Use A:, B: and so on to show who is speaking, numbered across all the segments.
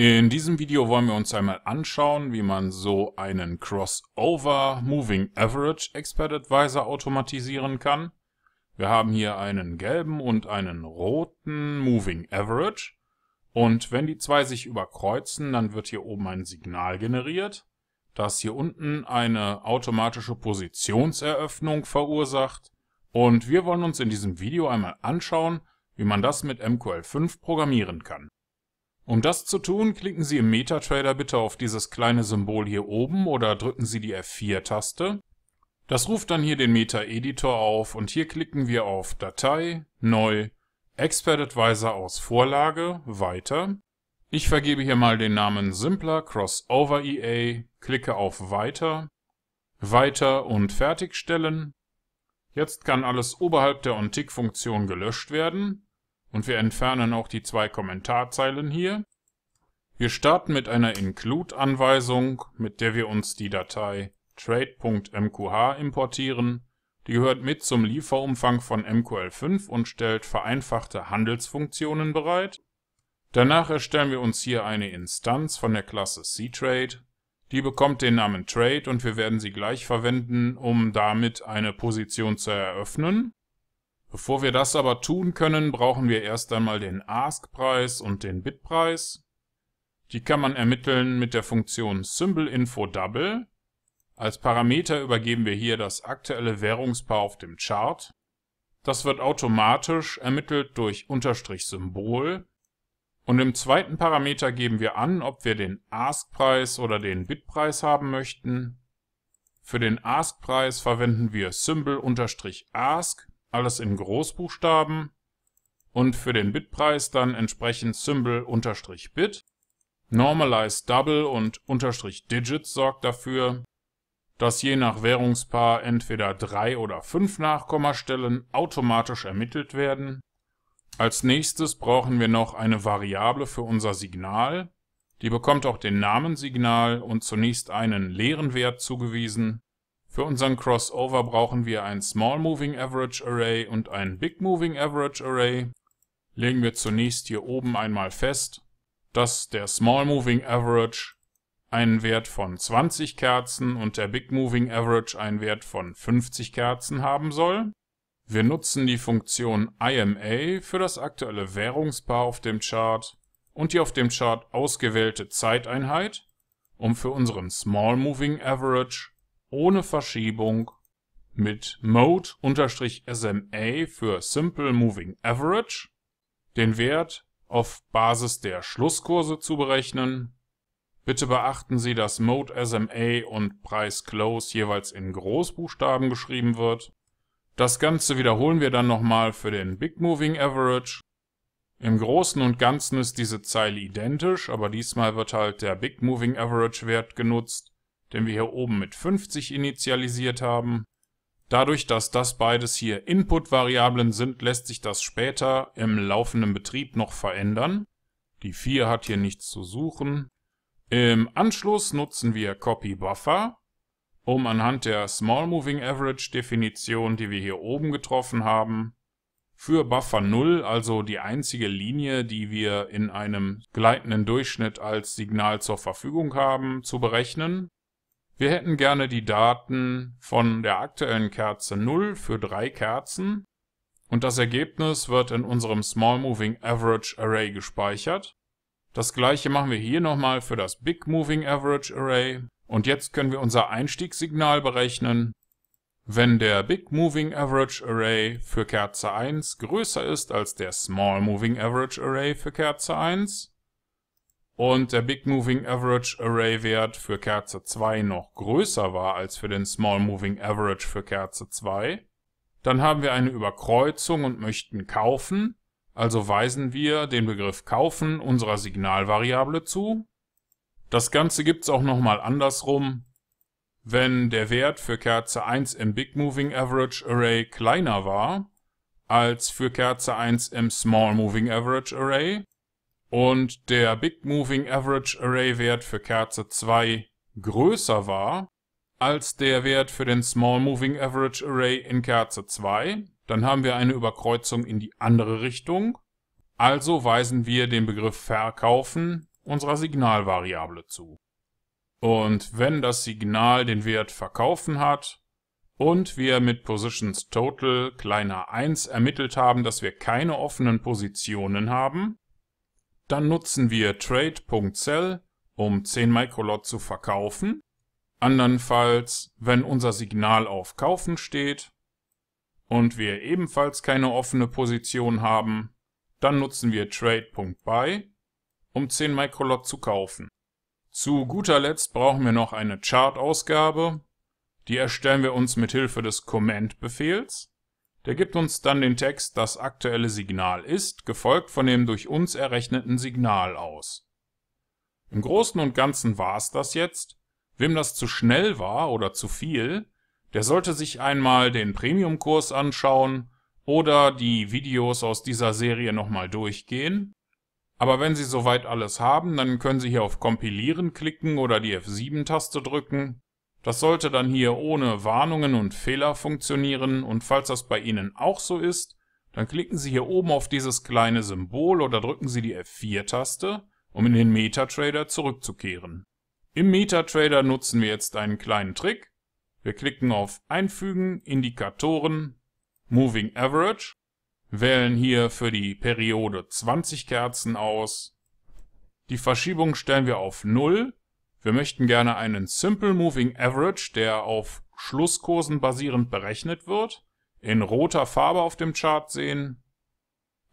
A: In diesem Video wollen wir uns einmal anschauen, wie man so einen Crossover Moving Average Expert Advisor automatisieren kann. Wir haben hier einen gelben und einen roten Moving Average. Und wenn die zwei sich überkreuzen, dann wird hier oben ein Signal generiert, das hier unten eine automatische Positionseröffnung verursacht. Und wir wollen uns in diesem Video einmal anschauen, wie man das mit MQL5 programmieren kann. Um das zu tun, klicken Sie im MetaTrader bitte auf dieses kleine Symbol hier oben oder drücken Sie die F4-Taste. Das ruft dann hier den Meta-Editor auf und hier klicken wir auf Datei, Neu, Expert Advisor aus Vorlage, Weiter. Ich vergebe hier mal den Namen Simpler Crossover EA, klicke auf Weiter, Weiter und Fertigstellen. Jetzt kann alles oberhalb der OnTick-Funktion gelöscht werden. Und wir entfernen auch die zwei Kommentarzeilen hier. Wir starten mit einer Include-Anweisung, mit der wir uns die Datei trade.mqh importieren. Die gehört mit zum Lieferumfang von MQL5 und stellt vereinfachte Handelsfunktionen bereit. Danach erstellen wir uns hier eine Instanz von der Klasse cTrade. Die bekommt den Namen Trade und wir werden sie gleich verwenden, um damit eine Position zu eröffnen. Bevor wir das aber tun können, brauchen wir erst einmal den Ask-Preis und den Bit-Preis. Die kann man ermitteln mit der Funktion SymbolInfoDouble. Als Parameter übergeben wir hier das aktuelle Währungspaar auf dem Chart. Das wird automatisch ermittelt durch Unterstrich-Symbol. Und im zweiten Parameter geben wir an, ob wir den Ask-Preis oder den Bit-Preis haben möchten. Für den Ask-Preis verwenden wir Symbol-Ask alles in Großbuchstaben und für den Bitpreis dann entsprechend Symbol unterstrich Bit. Normalize Double und unterstrich Digits sorgt dafür, dass je nach Währungspaar entweder drei oder fünf Nachkommastellen automatisch ermittelt werden. Als nächstes brauchen wir noch eine Variable für unser Signal. Die bekommt auch den Namen Signal und zunächst einen leeren Wert zugewiesen, für unseren Crossover brauchen wir ein Small Moving Average Array und ein Big Moving Average Array. Legen wir zunächst hier oben einmal fest, dass der Small Moving Average einen Wert von 20 Kerzen und der Big Moving Average einen Wert von 50 Kerzen haben soll. Wir nutzen die Funktion IMA für das aktuelle Währungspaar auf dem Chart und die auf dem Chart ausgewählte Zeiteinheit, um für unseren Small Moving Average ohne Verschiebung mit Mode-SMA für Simple Moving Average, den Wert auf Basis der Schlusskurse zu berechnen. Bitte beachten Sie, dass Mode SMA und Price Close jeweils in Großbuchstaben geschrieben wird. Das Ganze wiederholen wir dann nochmal für den Big Moving Average. Im Großen und Ganzen ist diese Zeile identisch, aber diesmal wird halt der Big Moving Average Wert genutzt den wir hier oben mit 50 initialisiert haben. Dadurch, dass das beides hier Input-Variablen sind, lässt sich das später im laufenden Betrieb noch verändern. Die 4 hat hier nichts zu suchen. Im Anschluss nutzen wir Copy Buffer, um anhand der Small Moving Average Definition, die wir hier oben getroffen haben, für Buffer 0, also die einzige Linie, die wir in einem gleitenden Durchschnitt als Signal zur Verfügung haben, zu berechnen. Wir hätten gerne die Daten von der aktuellen Kerze 0 für drei Kerzen und das Ergebnis wird in unserem Small Moving Average Array gespeichert. Das gleiche machen wir hier nochmal für das Big Moving Average Array und jetzt können wir unser Einstiegssignal berechnen. Wenn der Big Moving Average Array für Kerze 1 größer ist als der Small Moving Average Array für Kerze 1, und der Big Moving Average Array Wert für Kerze 2 noch größer war als für den Small Moving Average für Kerze 2, dann haben wir eine Überkreuzung und möchten kaufen, also weisen wir den Begriff kaufen unserer Signalvariable zu. Das Ganze gibt's auch nochmal andersrum. Wenn der Wert für Kerze 1 im Big Moving Average Array kleiner war als für Kerze 1 im Small Moving Average Array, und der Big Moving Average Array Wert für Kerze 2 größer war als der Wert für den Small Moving Average Array in Kerze 2, dann haben wir eine Überkreuzung in die andere Richtung. Also weisen wir den Begriff verkaufen unserer Signalvariable zu. Und wenn das Signal den Wert verkaufen hat und wir mit Positions Total kleiner 1 ermittelt haben, dass wir keine offenen Positionen haben, dann nutzen wir trade.sell, um 10 Microlot zu verkaufen. Andernfalls, wenn unser Signal auf Kaufen steht und wir ebenfalls keine offene Position haben, dann nutzen wir trade.buy, um 10 Microlot zu kaufen. Zu guter Letzt brauchen wir noch eine Chart-Ausgabe. Die erstellen wir uns mit Hilfe des Command-Befehls. Der gibt uns dann den Text das aktuelle Signal ist, gefolgt von dem durch uns errechneten Signal aus. Im Großen und Ganzen war's das jetzt. Wem das zu schnell war oder zu viel, der sollte sich einmal den Premium-Kurs anschauen oder die Videos aus dieser Serie nochmal durchgehen. Aber wenn Sie soweit alles haben, dann können Sie hier auf Kompilieren klicken oder die F7-Taste drücken das sollte dann hier ohne Warnungen und Fehler funktionieren und falls das bei Ihnen auch so ist, dann klicken Sie hier oben auf dieses kleine Symbol oder drücken Sie die F4-Taste, um in den MetaTrader zurückzukehren. Im MetaTrader nutzen wir jetzt einen kleinen Trick. Wir klicken auf Einfügen, Indikatoren, Moving Average, wählen hier für die Periode 20 Kerzen aus. Die Verschiebung stellen wir auf 0 wir möchten gerne einen Simple Moving Average, der auf Schlusskursen basierend berechnet wird, in roter Farbe auf dem Chart sehen.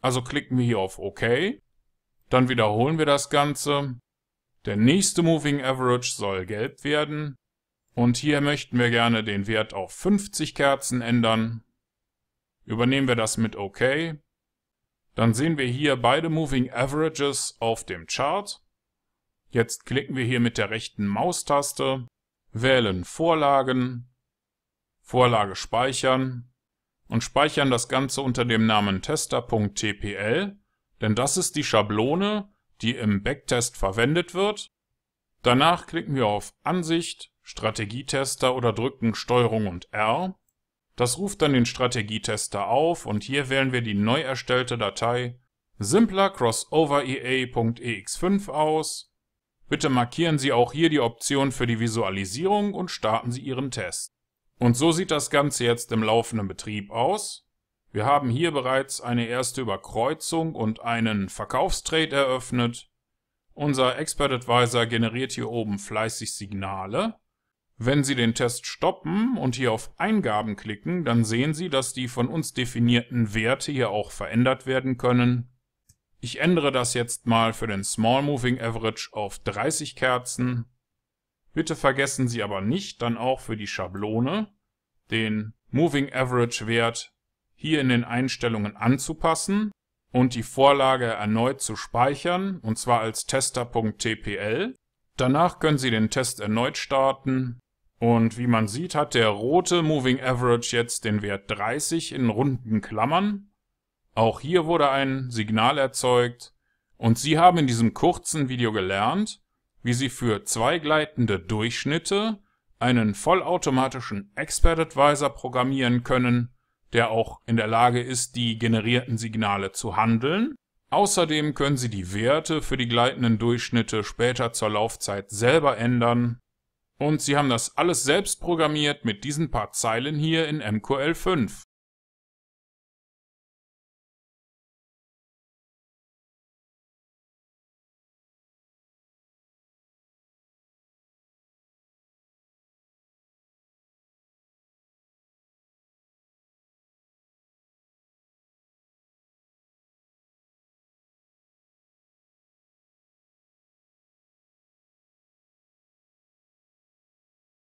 A: Also klicken wir hier auf OK. Dann wiederholen wir das Ganze. Der nächste Moving Average soll gelb werden. Und hier möchten wir gerne den Wert auf 50 Kerzen ändern. Übernehmen wir das mit OK. Dann sehen wir hier beide Moving Averages auf dem Chart. Jetzt klicken wir hier mit der rechten Maustaste, wählen Vorlagen, Vorlage speichern und speichern das Ganze unter dem Namen tester.tpl, denn das ist die Schablone, die im Backtest verwendet wird. Danach klicken wir auf Ansicht, Strategietester oder drücken STRG und R. Das ruft dann den Strategietester auf und hier wählen wir die neu erstellte Datei simpler crossoverea.ex5 aus Bitte markieren Sie auch hier die Option für die Visualisierung und starten Sie Ihren Test. Und so sieht das Ganze jetzt im laufenden Betrieb aus. Wir haben hier bereits eine erste Überkreuzung und einen Verkaufstrade eröffnet. Unser Expert Advisor generiert hier oben fleißig Signale. Wenn Sie den Test stoppen und hier auf Eingaben klicken, dann sehen Sie, dass die von uns definierten Werte hier auch verändert werden können ich ändere das jetzt mal für den Small Moving Average auf 30 Kerzen. Bitte vergessen Sie aber nicht, dann auch für die Schablone den Moving Average Wert hier in den Einstellungen anzupassen und die Vorlage erneut zu speichern, und zwar als tester.tpl. Danach können Sie den Test erneut starten und wie man sieht, hat der rote Moving Average jetzt den Wert 30 in runden Klammern auch hier wurde ein Signal erzeugt und Sie haben in diesem kurzen Video gelernt, wie Sie für zwei gleitende Durchschnitte einen vollautomatischen Expert Advisor programmieren können, der auch in der Lage ist, die generierten Signale zu handeln. Außerdem können Sie die Werte für die gleitenden Durchschnitte später zur Laufzeit selber ändern. Und Sie haben das alles selbst programmiert mit diesen paar Zeilen hier in MQL5.